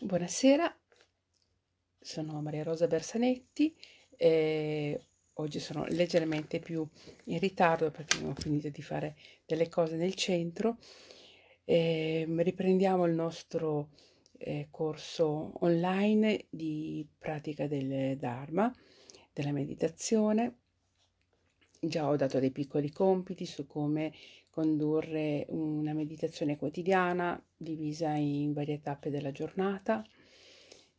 Buonasera, sono Maria Rosa Bersanetti e oggi sono leggermente più in ritardo perché non ho finito di fare delle cose nel centro. E ehm, riprendiamo il nostro eh, corso online di pratica del Dharma, della meditazione. Già ho dato dei piccoli compiti su come condurre una meditazione quotidiana divisa in varie tappe della giornata,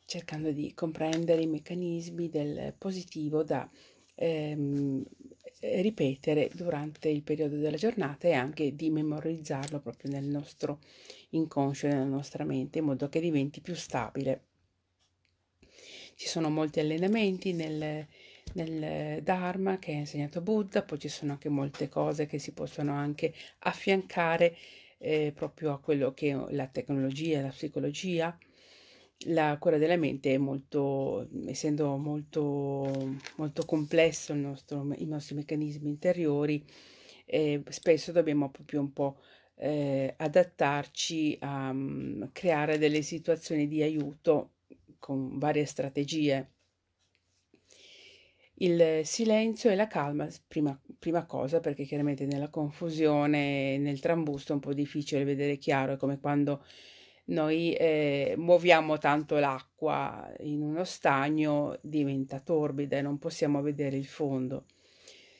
cercando di comprendere i meccanismi del positivo da ehm, ripetere durante il periodo della giornata e anche di memorizzarlo proprio nel nostro inconscio, nella nostra mente, in modo che diventi più stabile. Ci sono molti allenamenti nel, nel eh, Dharma che ha insegnato Buddha, poi ci sono anche molte cose che si possono anche affiancare eh, proprio a quello che è la tecnologia, la psicologia. La cura della mente è molto, essendo molto, molto complesso nostro, i nostri meccanismi interiori, eh, spesso dobbiamo proprio un po' eh, adattarci a um, creare delle situazioni di aiuto con varie strategie il silenzio e la calma, prima, prima, cosa, perché chiaramente nella confusione, nel trambusto è un po' difficile vedere chiaro, è come quando noi eh, muoviamo tanto l'acqua in uno stagno, diventa torbida e non possiamo vedere il fondo.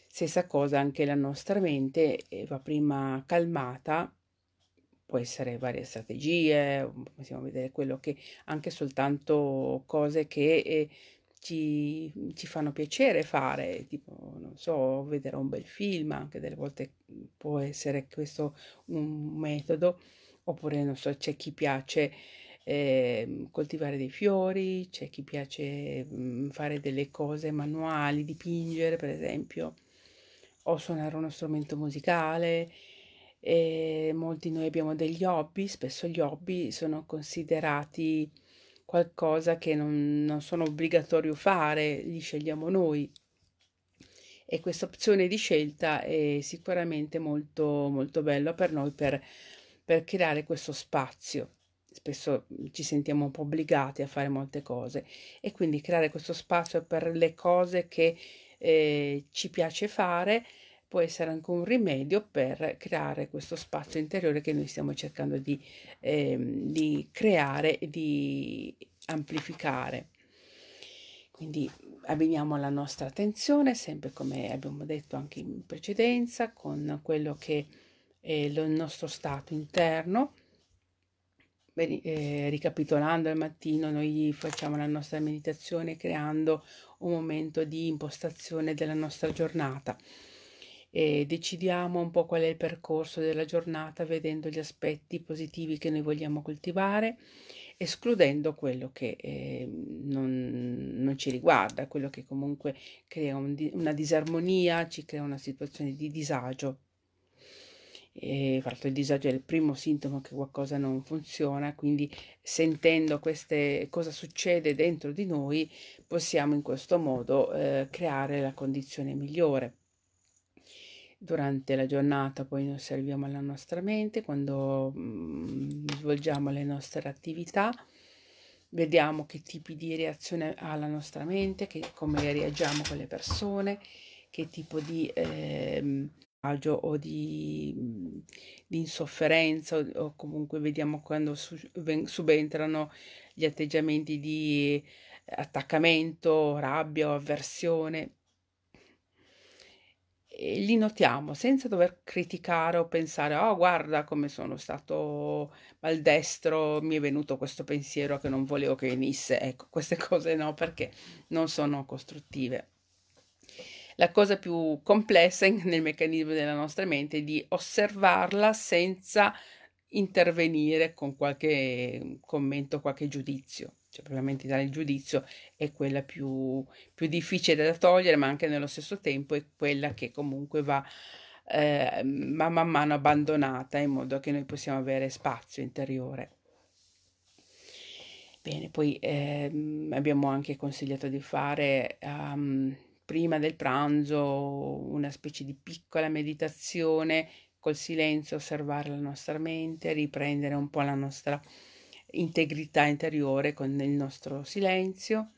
Stessa cosa anche la nostra mente eh, va prima calmata, può essere varie strategie, possiamo vedere quello che anche soltanto cose che... Eh, ci, ci, fanno piacere fare, tipo, non so, vedere un bel film, anche delle volte mm, può essere questo un metodo, oppure, non so, c'è chi piace eh, coltivare dei fiori, c'è chi piace mh, mm, fare delle cose manuali, dipingere, per esempio, o suonare uno strumento musicale. E molti noi abbiamo degli hobby, spesso gli hobby sono considerati qualcosa che non, non sono obbligatorio fare, li scegliamo noi. E questa opzione di scelta è sicuramente molto, molto bella per noi per, per creare questo spazio spesso ci sentiamo un po' obbligati a fare molte cose e quindi creare questo spazio per le cose che eh, ci piace fare può essere anche un rimedio per creare questo spazio interiore che noi stiamo cercando di, eh, di creare e di amplificare. Quindi abbiniamo la nostra attenzione, sempre come abbiamo detto anche in precedenza, con quello che è il nostro stato interno. Bene, eh, ricapitolando al mattino, noi facciamo la nostra meditazione creando un momento di impostazione della nostra giornata e decidiamo un po' qual è il percorso della giornata vedendo gli aspetti positivi che noi vogliamo coltivare, escludendo quello che eh, non, non, ci riguarda, quello che comunque crea un, una disarmonia, ci crea una situazione di disagio. E, fatto il disagio è il primo sintomo che qualcosa non funziona, quindi sentendo queste, cosa succede dentro di noi possiamo in questo modo eh, creare la condizione migliore. Durante la giornata poi noi osserviamo la nostra mente, quando mh, mm, svolgiamo le nostre attività, vediamo che tipi di reazione ha la nostra mente, che, come reagiamo con le persone, che tipo di eh, agio o di, mm, di insofferenza o, o, comunque vediamo quando su, ven, subentrano gli atteggiamenti di attaccamento, rabbia o avversione e li notiamo senza dover criticare o pensare, oh guarda come sono stato maldestro, mi è venuto questo pensiero che non volevo che venisse. Ecco, queste cose no, perché non sono costruttive. La cosa più complessa nel meccanismo della nostra mente è di osservarla senza intervenire con qualche mm, commento, qualche giudizio. Cioè, probabilmente dare il giudizio è quella più, più difficile da togliere, ma anche nello stesso tempo è quella che comunque va eh, ma man mano abbandonata in modo che noi possiamo avere spazio interiore. Bene, poi ehm, abbiamo anche consigliato di fare um, prima del pranzo una specie di piccola meditazione col silenzio osservare la nostra mente, riprendere un po' la nostra integrità interiore con il nostro silenzio.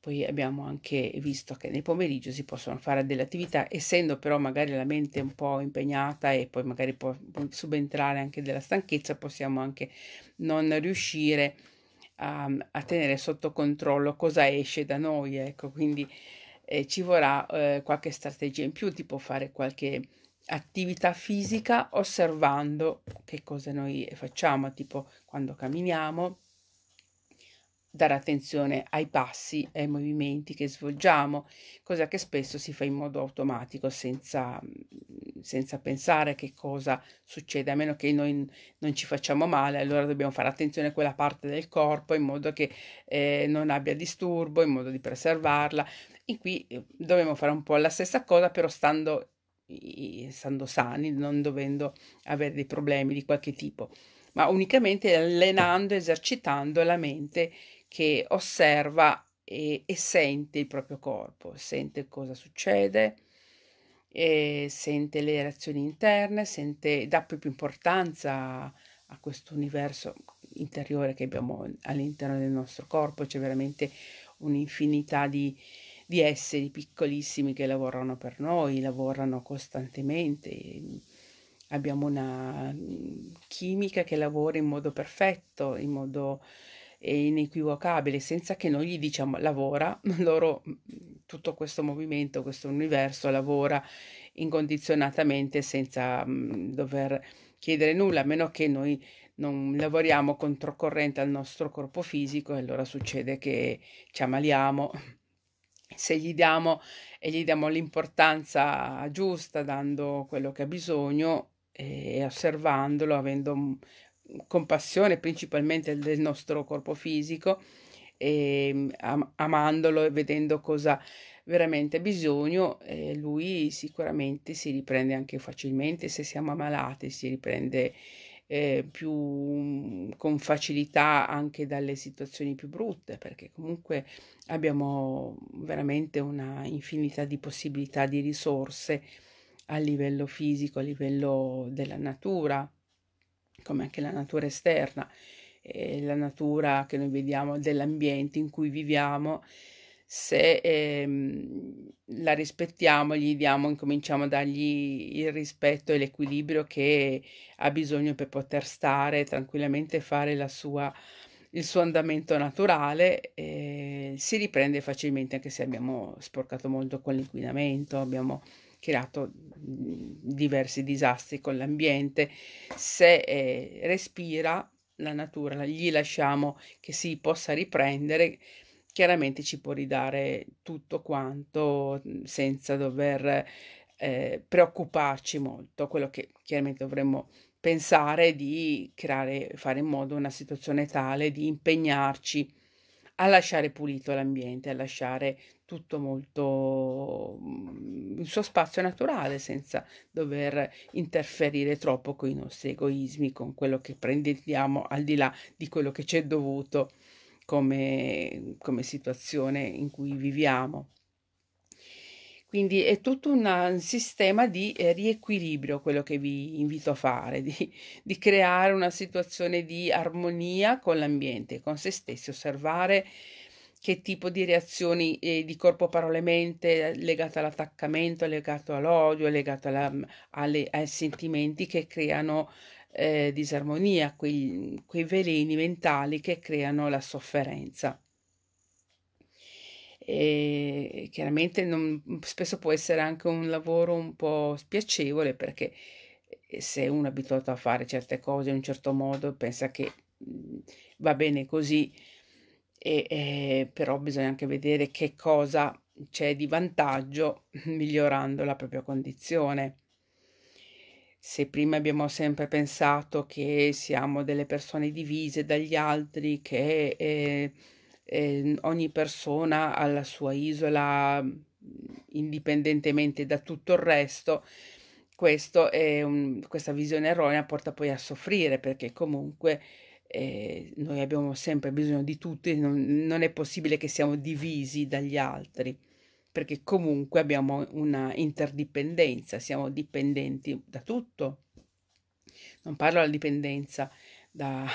Poi abbiamo anche visto che nel pomeriggio si possono fare delle attività, essendo però magari la mente un po' impegnata e poi magari può subentrare anche della stanchezza, possiamo anche non riuscire a, a tenere sotto controllo cosa esce da noi, ecco, quindi eh, ci vorrà eh, qualche strategia in più, tipo fare qualche attività fisica osservando che cosa noi facciamo, tipo quando camminiamo, dare attenzione ai passi e ai movimenti che svolgiamo, cosa che spesso si fa in modo automatico senza, senza pensare che cosa succede, a meno che noi non ci facciamo male, allora dobbiamo fare attenzione a quella parte del corpo in modo che eh, non abbia disturbo, in modo di preservarla. E qui eh, dobbiamo fare un po' la stessa cosa, però stando essendo sani, non dovendo avere dei problemi di qualche tipo, ma unicamente allenando, esercitando la mente che osserva e, e sente il proprio corpo, sente cosa succede, eh, sente le reazioni interne, sente, dà più, più importanza a questo universo interiore che abbiamo all'interno del nostro corpo, c'è veramente un'infinità di, di esseri piccolissimi che lavorano per noi, lavorano costantemente. Abbiamo una mm, chimica che lavora in modo perfetto, in modo eh, inequivocabile, senza che noi gli diciamo lavora, loro mm, tutto questo movimento, questo universo lavora incondizionatamente senza mm, dover chiedere nulla, a meno che noi non lavoriamo controcorrente al nostro corpo fisico e allora succede che ci ammaliamo se gli diamo e gli diamo l'importanza giusta, dando quello che ha bisogno e osservandolo, avendo mm, compassione principalmente del nostro corpo fisico, e mm, am- amandolo e vedendo cosa veramente ha bisogno, eh, lui sicuramente si riprende anche facilmente, se siamo ammalati si riprende eh, più mm, con facilità anche dalle situazioni più brutte, perché comunque abbiamo veramente una infinità di possibilità di risorse a livello fisico, a livello della natura, come anche la natura esterna, eh, la natura che noi vediamo dell'ambiente in cui viviamo se ehm, la rispettiamo, gli diamo, incominciamo a dargli il rispetto e l'equilibrio che ha bisogno per poter stare tranquillamente e fare la sua il suo andamento naturale eh, si riprende facilmente anche se abbiamo sporcato molto con l'inquinamento, abbiamo creato mhmm, diversi disastri con l'ambiente. Se eh, respira la natura, gli lasciamo che si possa riprendere chiaramente ci può ridare tutto quanto mhmm, senza dover eh, preoccuparci molto, quello che chiaramente dovremmo pensare di creare, fare in modo una situazione tale di impegnarci a lasciare pulito l'ambiente, a lasciare tutto molto mhmm, il suo spazio naturale senza dover interferire troppo con i nostri egoismi, con quello che prendiamo al di là di quello che ci è dovuto come, come situazione in cui viviamo. Quindi è tutto una, un sistema di eh, riequilibrio quello che vi invito a fare, di, di, creare una situazione di armonia con l'ambiente, con se stessi, osservare che tipo di reazioni eh, di corpo, parole, mente legate all'attaccamento, legato all'odio, legato alla, mm, alle, ai sentimenti che creano eh, disarmonia, quei, quei veleni mentali che creano la sofferenza. E chiaramente non, spesso può essere anche un lavoro un po' spiacevole perché eh, se uno è abituato a fare certe cose in un certo modo pensa che mm, va bene così e, eh, però bisogna anche vedere che cosa c'è di vantaggio migliorando la propria condizione. Se prima abbiamo sempre pensato che siamo delle persone divise dagli altri, che eh, eh, ogni persona ha la sua isola mm, indipendentemente da tutto il resto, un, questa visione erronea porta poi a soffrire perché comunque eh, noi abbiamo sempre bisogno di tutti, non, non, è possibile che siamo divisi dagli altri, perché comunque abbiamo una interdipendenza, siamo dipendenti da tutto. Non parlo della dipendenza da,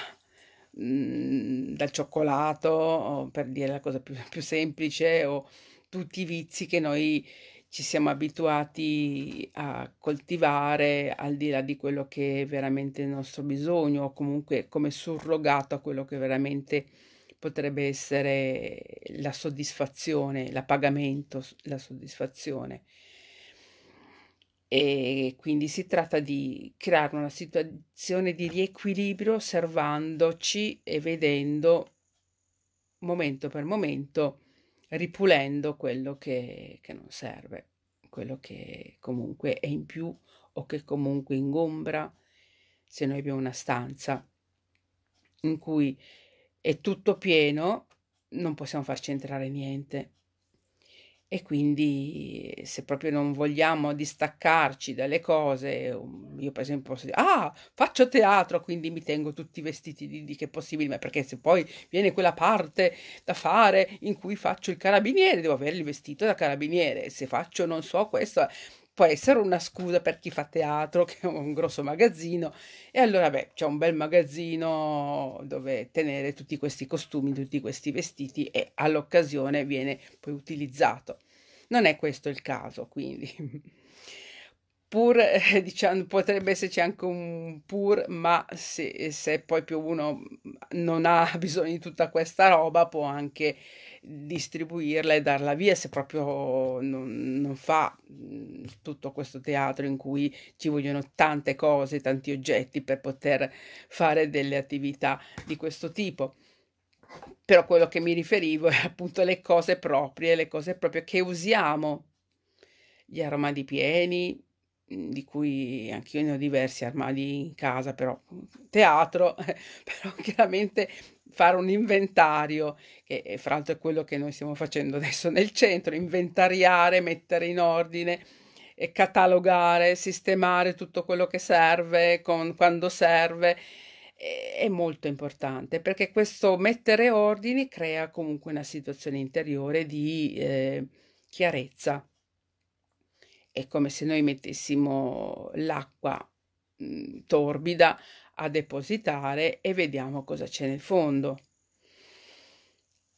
mh, mm, dal cioccolato, per dire la cosa più, più semplice, o tutti i vizi che noi ci siamo abituati a coltivare al di là di quello che è veramente il nostro bisogno o comunque come surrogato a quello che veramente potrebbe essere la soddisfazione, l'appagamento, la soddisfazione. E quindi si tratta di creare una situazione di riequilibrio osservandoci e vedendo momento per momento ripulendo quello che, che non serve, quello che comunque è in più o che comunque ingombra. Se noi abbiamo una stanza in cui è tutto pieno, non possiamo farci entrare niente e quindi se proprio non vogliamo distaccarci dalle cose, um, io per esempio posso dire, ah, faccio teatro, quindi mi tengo tutti i vestiti di, di che è possibile, ma perché se poi viene quella parte da fare in cui faccio il carabiniere, devo avere il vestito da carabiniere, se faccio non so questo può essere una scusa per chi fa teatro, che è un grosso magazzino, e allora beh, c'è un bel magazzino dove tenere tutti questi costumi, tutti questi vestiti e all'occasione viene poi utilizzato. Non è questo il caso, quindi. Pur, eh, diciamo, potrebbe esserci anche un pur, ma se, se poi più uno non ha bisogno di tutta questa roba, può anche distribuirla e darla via se proprio non, non, fa mm, tutto questo teatro in cui ci vogliono tante cose, tanti oggetti per poter fare delle attività di questo tipo. Però quello che mi riferivo è appunto le cose proprie, le cose proprie che usiamo, gli armadi pieni, mm, di cui anch'io ne ho diversi armadi in casa, però mm, teatro, però chiaramente fare un inventario, che fra l'altro è quello che noi stiamo facendo adesso nel centro, inventariare, mettere in ordine e catalogare, sistemare tutto quello che serve, con, quando serve, è molto importante perché questo mettere ordini crea comunque una situazione interiore di eh, chiarezza. È come se noi mettessimo l'acqua mh, mm, torbida a depositare e vediamo cosa c'è nel fondo.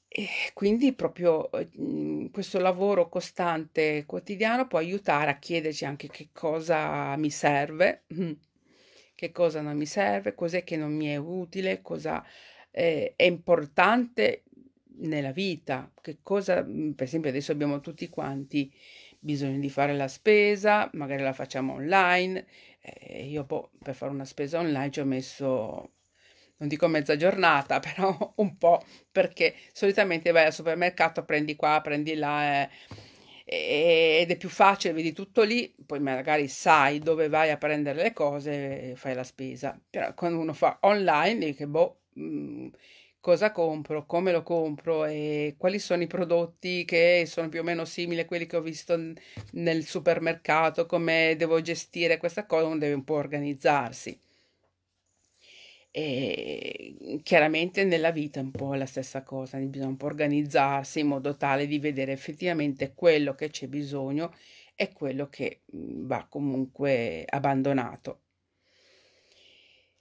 E quindi proprio mhmm, questo lavoro costante quotidiano può aiutare a chiederci anche che cosa mi serve, mm, che cosa non mi serve, cos'è che non mi è utile, cosa eh, è importante nella vita, che cosa, mm, per esempio adesso abbiamo tutti quanti bisogno di fare la spesa, magari la facciamo online, eh, io boh, per fare una spesa online ci ho messo, non dico mezza giornata, però un po', perché solitamente vai al supermercato, prendi qua, prendi là. Eh, ed è più facile, vedi tutto lì, poi magari sai dove vai a prendere le cose e fai la spesa, però quando uno fa online, che boh, mh, mm, cosa compro, come lo compro e quali sono i prodotti che sono più o meno simili a quelli che ho visto nel supermercato, come devo gestire questa cosa, uno deve un po' organizzarsi. E chiaramente nella vita è un po' la stessa cosa, bisogna un po' organizzarsi in modo tale di vedere effettivamente quello che c'è bisogno e quello che mhmm, va comunque abbandonato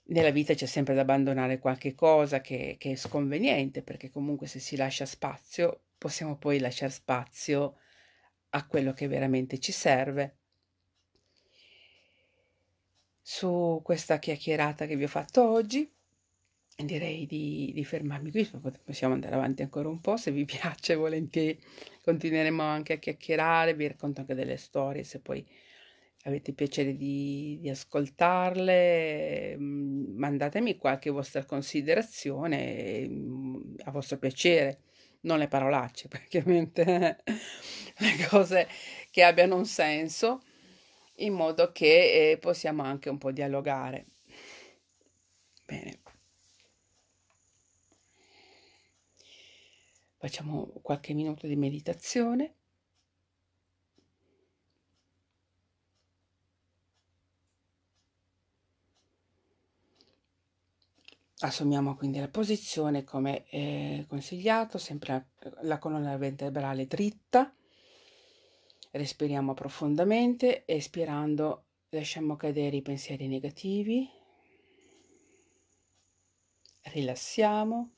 nella vita c'è sempre da abbandonare qualche cosa che, che, è sconveniente, perché comunque se si lascia spazio, possiamo poi lasciare spazio a quello che veramente ci serve. Su questa chiacchierata che vi ho fatto oggi, direi di, di fermarmi qui, possiamo andare avanti ancora un po', se vi piace volentieri continueremo anche a chiacchierare, vi racconto anche delle storie, se poi avete piacere di, di ascoltarle, mhmm, mandatemi qualche vostra considerazione mhmm, a vostro piacere, non le parolacce, perché ovviamente le cose che abbiano un senso, in modo che eh, possiamo anche un po' dialogare. Bene. Facciamo qualche minuto di meditazione. Assumiamo quindi la posizione come eh, consigliato, sempre la colonna vertebrale dritta. Respiriamo profondamente, espirando lasciamo cadere i pensieri negativi, rilassiamo,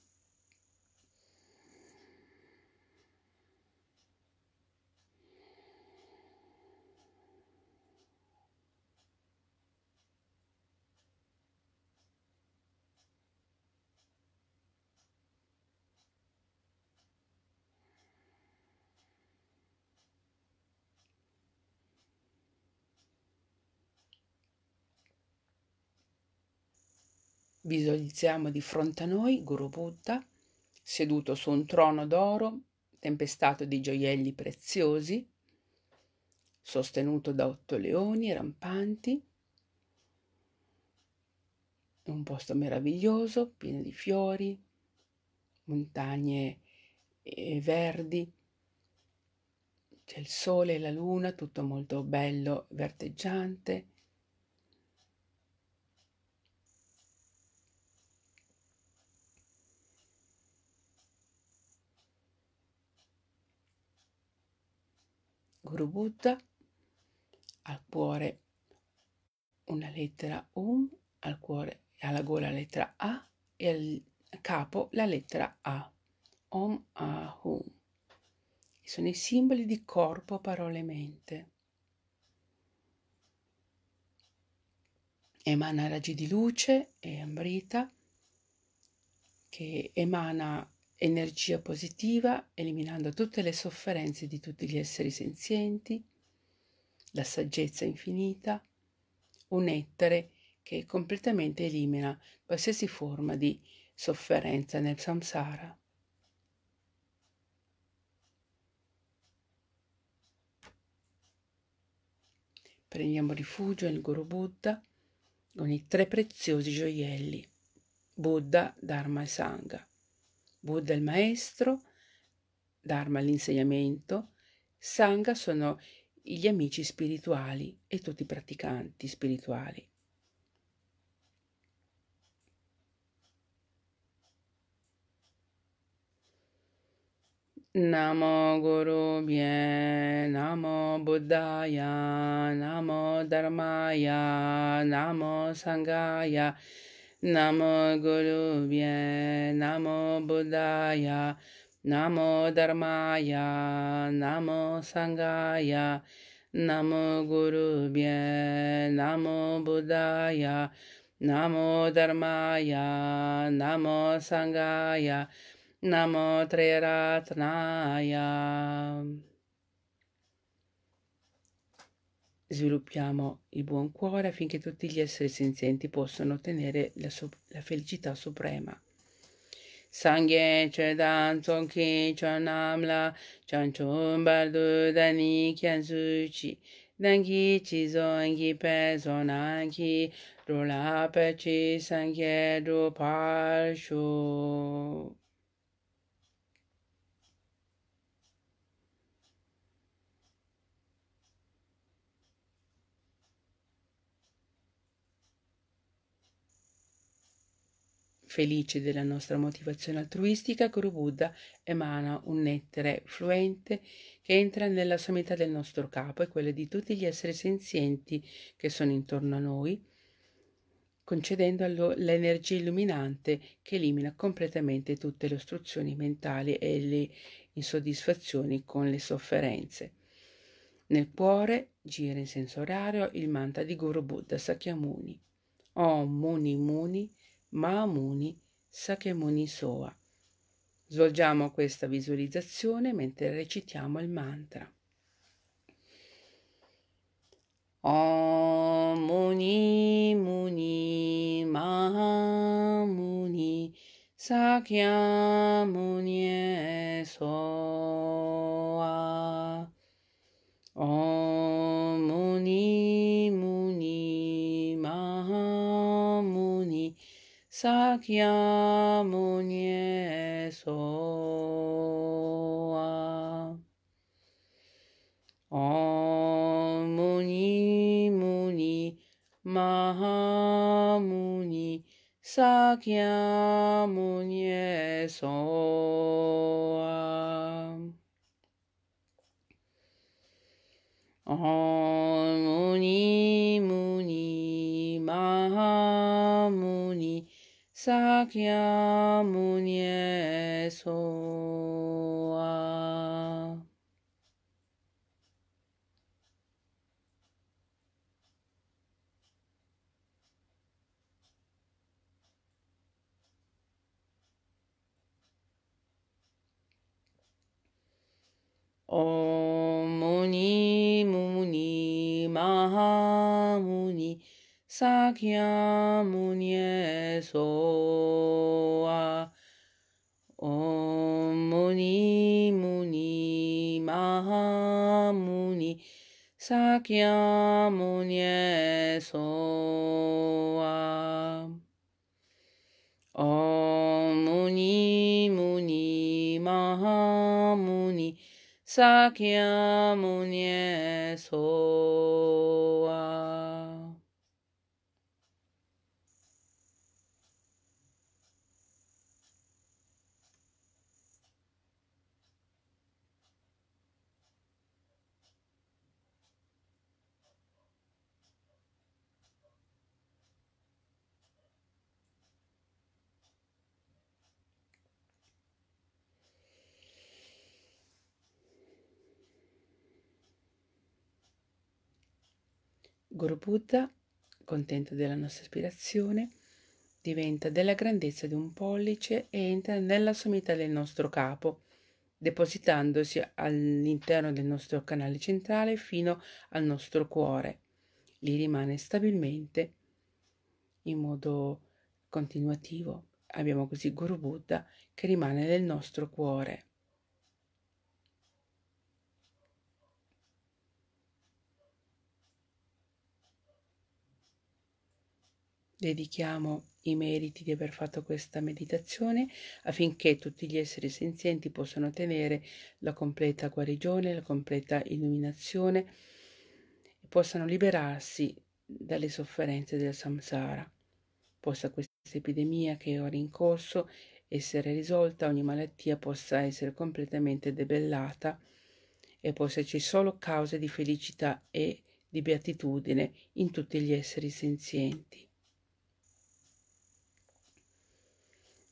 Visualizziamo di fronte a noi Guru Buddha seduto su un trono d'oro tempestato di gioielli preziosi, sostenuto da otto leoni rampanti, un posto meraviglioso pieno di fiori, montagne eh, verdi, c'è il sole e la luna, tutto molto bello, verteggiante Guru Buddha, al cuore una lettera Um, al cuore alla gola la lettera A e al capo la lettera A. Om Ahum. Sono i simboli di corpo, parole e mente. Emana raggi di luce e ambrita che emana energia positiva, eliminando tutte le sofferenze di tutti gli esseri senzienti, la saggezza infinita, un ettore che completamente elimina qualsiasi forma di sofferenza nel samsara. Prendiamo rifugio nel Guru Buddha con i tre preziosi gioielli, Buddha, Dharma e Sangha. Buddha il maestro, Dharma l'insegnamento, Sangha sono gli amici spirituali e tutti i praticanti spirituali. Namo Guru Bien, Namo Buddhaya, Namo Dharmaya, Namo Sanghaya. नमो गुरुभ्य नमो बुद्धाय नमो धर्माय नमो सङ्गाय नमो गुरुभ्य नमो बुद्धाय नमो धर्माय नमो सङ्गाय नमो त्रयरात्नाय Sviluppiamo il buon cuore affinché tutti gli esseri senzienti possano ottenere la, so- la felicità suprema. Sangye Chedan Tsongki Chonamla Chanchon Bardu Dani Kianzuchi Dangi Chizongi Pe Zonanki Rulape Chi Sangye Dupar Shu Felice della nostra motivazione altruistica, Guru Buddha emana un nettere fluente che entra nella sommità del nostro capo e quella di tutti gli esseri senzienti che sono intorno a noi, concedendo l'energia illuminante che elimina completamente tutte le ostruzioni mentali e le insoddisfazioni con le sofferenze. Nel cuore gira in senso orario il mantra di Guru Buddha Sakyamuni. Om Muni Muni Mahamuni Sakemuni Soa. Svolgiamo questa visualizzazione mentre recitiamo il mantra. Om Muni Muni Mahamuni Sakyamuni Soa. sakiamo niesoa. Om Muni Muni Mahamuni Sakya オムニムニマハムニサキヤムニエソワオムニムニマハムニサキヤムニエソワオムニムニマハムニ Sakya Munye Soa. Guru Buddha, contento della nostra ispirazione, diventa della grandezza di un pollice e entra nella sommità del nostro capo, depositandosi all'interno del nostro canale centrale fino al nostro cuore. Lì rimane stabilmente in modo continuativo. Abbiamo così Guru Buddha che rimane nel nostro cuore. Dedichiamo i meriti di aver fatto questa meditazione affinché tutti gli esseri senzienti possano ottenere la completa guarigione, la completa illuminazione e possano liberarsi dalle sofferenze del samsara. Possa questa epidemia che è ora in corso essere risolta, ogni malattia possa essere completamente debellata e possa esserci solo cause di felicità e di beatitudine in tutti gli esseri senzienti.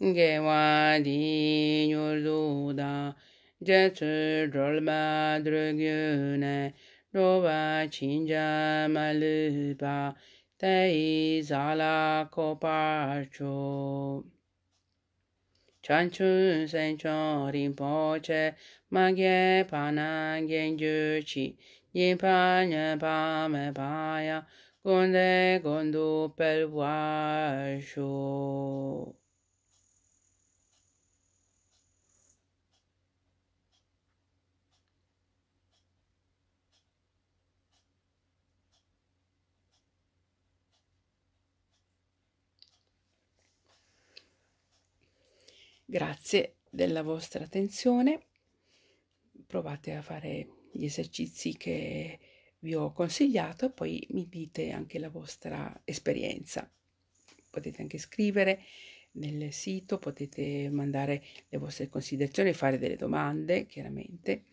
Gewa di Yurduda, Jetsu Drolba Drugyune, Dova Cinja Maluba, Tei Zala Coparcio. Cianciun Sencio Rinpoche, Magye Panangyen Gyuchi, Yimpanya Pame Paya, Gonde Gondu Pelvascio. Grazie della vostra attenzione. Provate a fare gli esercizi che vi ho consigliato e poi mi dite anche la vostra esperienza. Potete anche scrivere nel sito, potete mandare le vostre considerazioni, fare delle domande, chiaramente.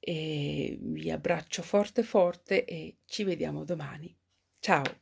E vi abbraccio forte forte e ci vediamo domani. Ciao!